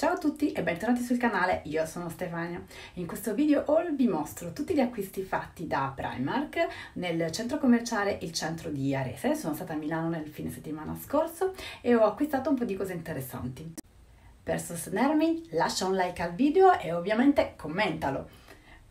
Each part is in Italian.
Ciao a tutti e bentornati sul canale, io sono Stefania. In questo video haul vi mostro tutti gli acquisti fatti da Primark nel centro commerciale Il Centro di Arese. Sono stata a Milano nel fine settimana scorso e ho acquistato un po' di cose interessanti. Per sostenermi lascia un like al video e ovviamente commentalo.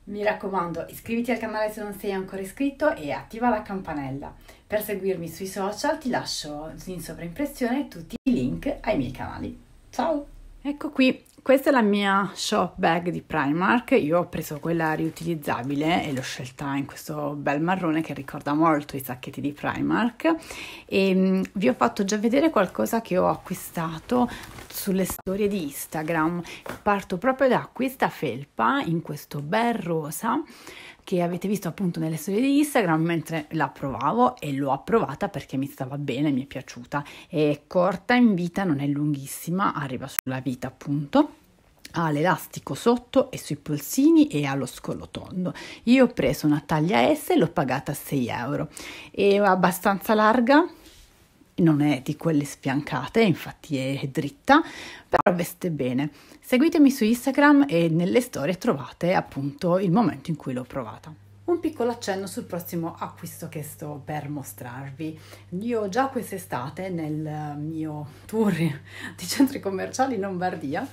Mi raccomando iscriviti al canale se non sei ancora iscritto e attiva la campanella. Per seguirmi sui social ti lascio in sovraimpressione tutti i link ai miei canali. Ciao! Ecco qui questa è la mia shop bag di Primark, io ho preso quella riutilizzabile e l'ho scelta in questo bel marrone che ricorda molto i sacchetti di Primark e ehm, vi ho fatto già vedere qualcosa che ho acquistato sulle storie di Instagram. Parto proprio da questa felpa in questo bel rosa che avete visto appunto nelle storie di Instagram mentre la provavo e l'ho approvata perché mi stava bene, mi è piaciuta. È corta in vita, non è lunghissima, arriva sulla vita appunto ha l'elastico sotto e sui polsini e ha lo scolo tondo. Io ho preso una taglia S e l'ho pagata 6 euro. È abbastanza larga, non è di quelle sfiancate, infatti è dritta, però veste bene. Seguitemi su Instagram e nelle storie trovate appunto il momento in cui l'ho provata un piccolo accenno sul prossimo acquisto che sto per mostrarvi. Io già quest'estate nel eh, mio tour di centri commerciali in Lombardia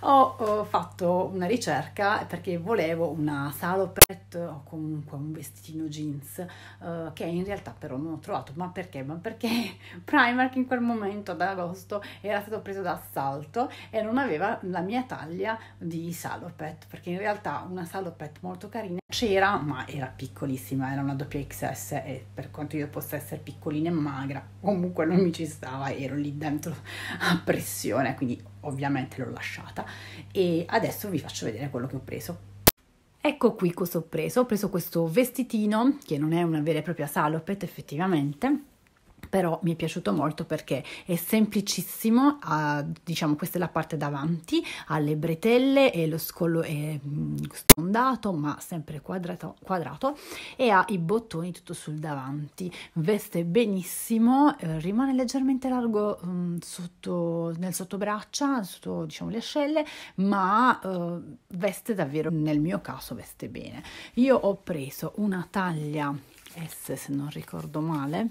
ho, ho fatto una ricerca perché volevo una salopette o comunque un vestitino jeans eh, che in realtà però non ho trovato. Ma perché? Ma perché Primark in quel momento ad agosto era stato preso d'assalto e non aveva la mia taglia di salopette perché in realtà una salopette molto carina c'era ma era era piccolissima, era una doppia XS e per quanto io possa essere piccolina e magra, comunque non mi ci stava, ero lì dentro a pressione, quindi ovviamente l'ho lasciata e adesso vi faccio vedere quello che ho preso. Ecco qui cosa ho preso, ho preso questo vestitino che non è una vera e propria salopette effettivamente, però mi è piaciuto molto perché è semplicissimo, ha, diciamo questa è la parte davanti, ha le bretelle e lo scollo è mm, stondato ma sempre quadrato, quadrato e ha i bottoni tutto sul davanti, veste benissimo, eh, rimane leggermente largo mm, sotto, nel sottobraccia, sotto diciamo le ascelle, ma eh, veste davvero, nel mio caso veste bene. Io ho preso una taglia S se non ricordo male,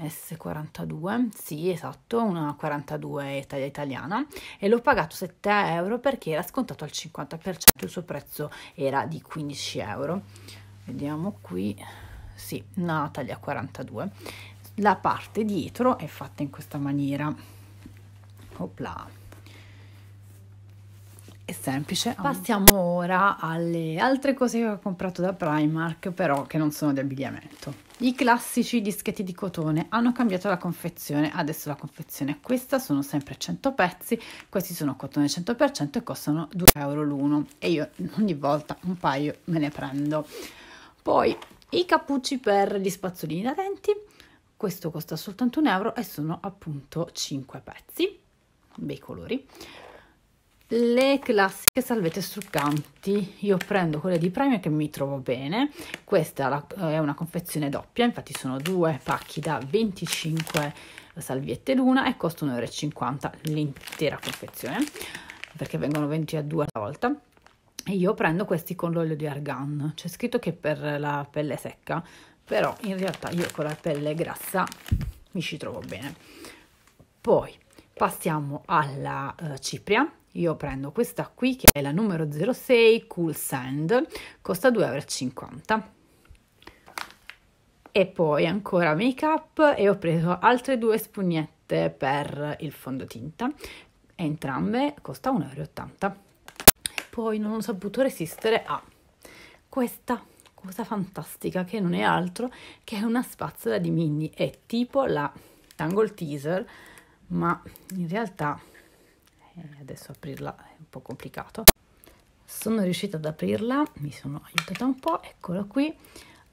S42, sì esatto, una 42 italiana e l'ho pagato 7 euro perché era scontato al 50%, il suo prezzo era di 15 euro. Vediamo qui, sì, una taglia 42. La parte dietro è fatta in questa maniera. Opla. È semplice. Passiamo ora alle altre cose che ho comprato da Primark, però che non sono di abbigliamento. I classici dischetti di cotone hanno cambiato la confezione, adesso la confezione è questa, sono sempre 100 pezzi, questi sono cotone 100% e costano 2 euro l'uno e io ogni volta un paio me ne prendo. Poi i cappucci per gli spazzolini da denti, questo costa soltanto 1 euro e sono appunto 5 pezzi, bei colori le classiche salvette struccanti io prendo quelle di Prime che mi trovo bene questa eh, è una confezione doppia infatti sono due pacchi da 25 salviette l'una e costa 1,50 euro l'intera confezione perché vengono a 22 alla volta e io prendo questi con l'olio di argan c'è scritto che per la pelle secca però in realtà io con la pelle grassa mi ci trovo bene poi passiamo alla eh, cipria io prendo questa qui che è la numero 06 Cool Sand, costa 2,50 euro. E poi ancora make up e ho preso altre due spugnette per il fondotinta, entrambe costa 1,80 1,80€. Poi non ho saputo resistere a questa cosa fantastica che non è altro che una spazzola di mini, è tipo la Tangle Teaser, ma in realtà adesso aprirla è un po' complicato sono riuscita ad aprirla mi sono aiutata un po' eccolo qui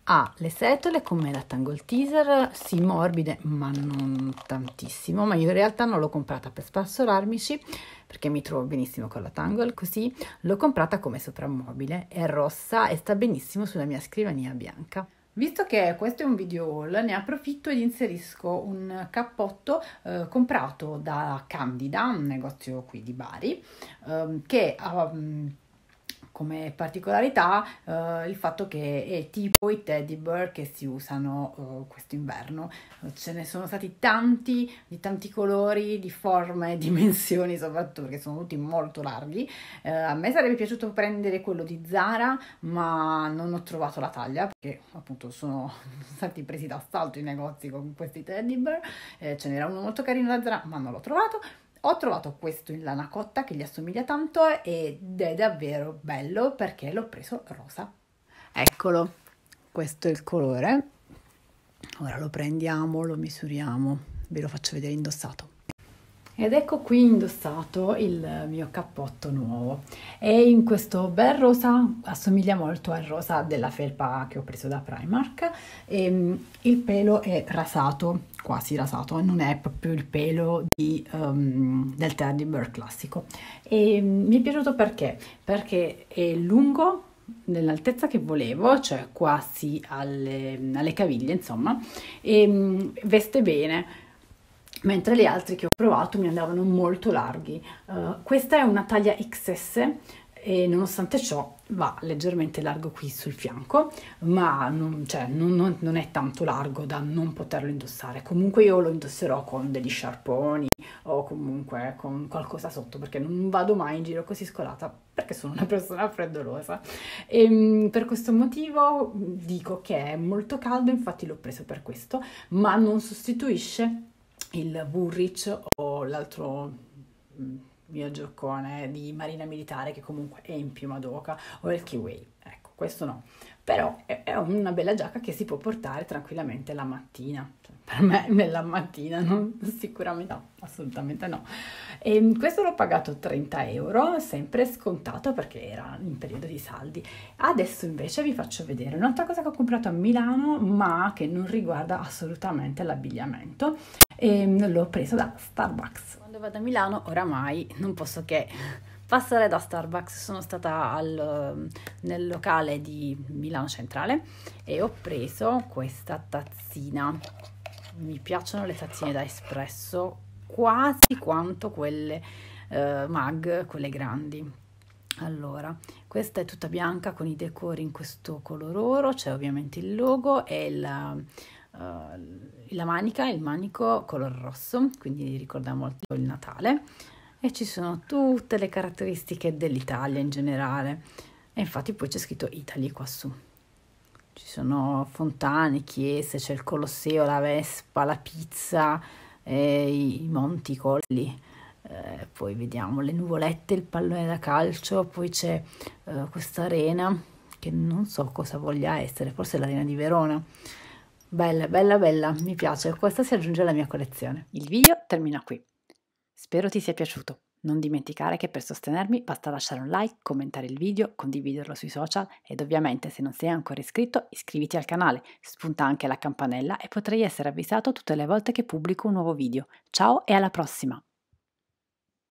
ha le setole come la Tangle Teaser, sì morbide ma non tantissimo, ma io in realtà non l'ho comprata per spassolarmici perché mi trovo benissimo con la Tangle così, l'ho comprata come soprammobile, è rossa e sta benissimo sulla mia scrivania bianca. Visto che questo è un video haul, ne approfitto ed inserisco un cappotto eh, comprato da Candida, un negozio qui di Bari, ehm, che ha... Um, come particolarità eh, il fatto che è tipo i teddy bear che si usano eh, quest'inverno. Eh, ce ne sono stati tanti, di tanti colori, di forme, dimensioni soprattutto perché sono tutti molto larghi. Eh, a me sarebbe piaciuto prendere quello di Zara ma non ho trovato la taglia perché appunto sono stati presi d'assalto i negozi con questi teddy bear. Eh, ce n'era uno molto carino da Zara ma non l'ho trovato ho trovato questo in lana cotta che gli assomiglia tanto ed è davvero bello perché l'ho preso rosa. Eccolo, questo è il colore. Ora lo prendiamo, lo misuriamo, ve lo faccio vedere indossato. Ed ecco qui indossato il mio cappotto nuovo. È in questo bel rosa, assomiglia molto al rosa della felpa che ho preso da Primark. E, ehm, il pelo è rasato, quasi rasato, non è proprio il pelo di, um, del teddy bear classico. E, mi è piaciuto perché? Perché è lungo, nell'altezza che volevo, cioè quasi alle, alle caviglie, insomma, e ehm, veste bene mentre gli altri che ho provato mi andavano molto larghi. Uh, questa è una taglia XS e nonostante ciò va leggermente largo qui sul fianco, ma non, cioè, non, non, non, è tanto largo da non poterlo indossare. Comunque io lo indosserò con degli sciarponi o comunque con qualcosa sotto, perché non vado mai in giro così scolata, perché sono una persona freddolosa. E, ehm, per questo motivo dico che è molto caldo, infatti l'ho preso per questo, ma non sostituisce il Burrich o l'altro mm, mio giocone di Marina Militare che comunque è in più Madoka o il Kiwi questo no. Però è, una bella giacca che si può portare tranquillamente la mattina. Cioè, per me nella mattina non, sicuramente no, assolutamente no. E ehm, questo l'ho pagato 30 euro, sempre scontato perché era in periodo di saldi. Adesso invece vi faccio vedere un'altra cosa che ho comprato a Milano ma che non riguarda assolutamente l'abbigliamento e ehm, l'ho preso da Starbucks. Quando vado a Milano oramai non posso che passare da Starbucks sono stata al, ehm, nel locale di Milano Centrale e ho preso questa tazzina. Mi piacciono le tazzine da espresso quasi quanto quelle eh, mag, quelle grandi. Allora, questa è tutta bianca con i decori in questo color oro, c'è ovviamente il logo e la, uh, la manica, il manico color rosso, quindi ricorda molto il Natale e ci sono tutte le caratteristiche dell'Italia in generale e infatti poi c'è scritto Italy qua su. Ci sono fontane, chiese, c'è il Colosseo, la Vespa, la pizza, i monti colli. Eh, poi vediamo le nuvolette, il pallone da calcio, poi c'è eh, questa arena che non so cosa voglia essere, forse l'arena di Verona. Bella, bella, bella, mi piace, questa si aggiunge alla mia collezione. Il video termina qui. Spero ti sia piaciuto. Non dimenticare che per sostenermi basta lasciare un like, commentare il video, condividerlo sui social ed ovviamente se non sei ancora iscritto iscriviti al canale, spunta anche la campanella e potrai essere avvisato tutte le volte che pubblico un nuovo video. Ciao e alla prossima!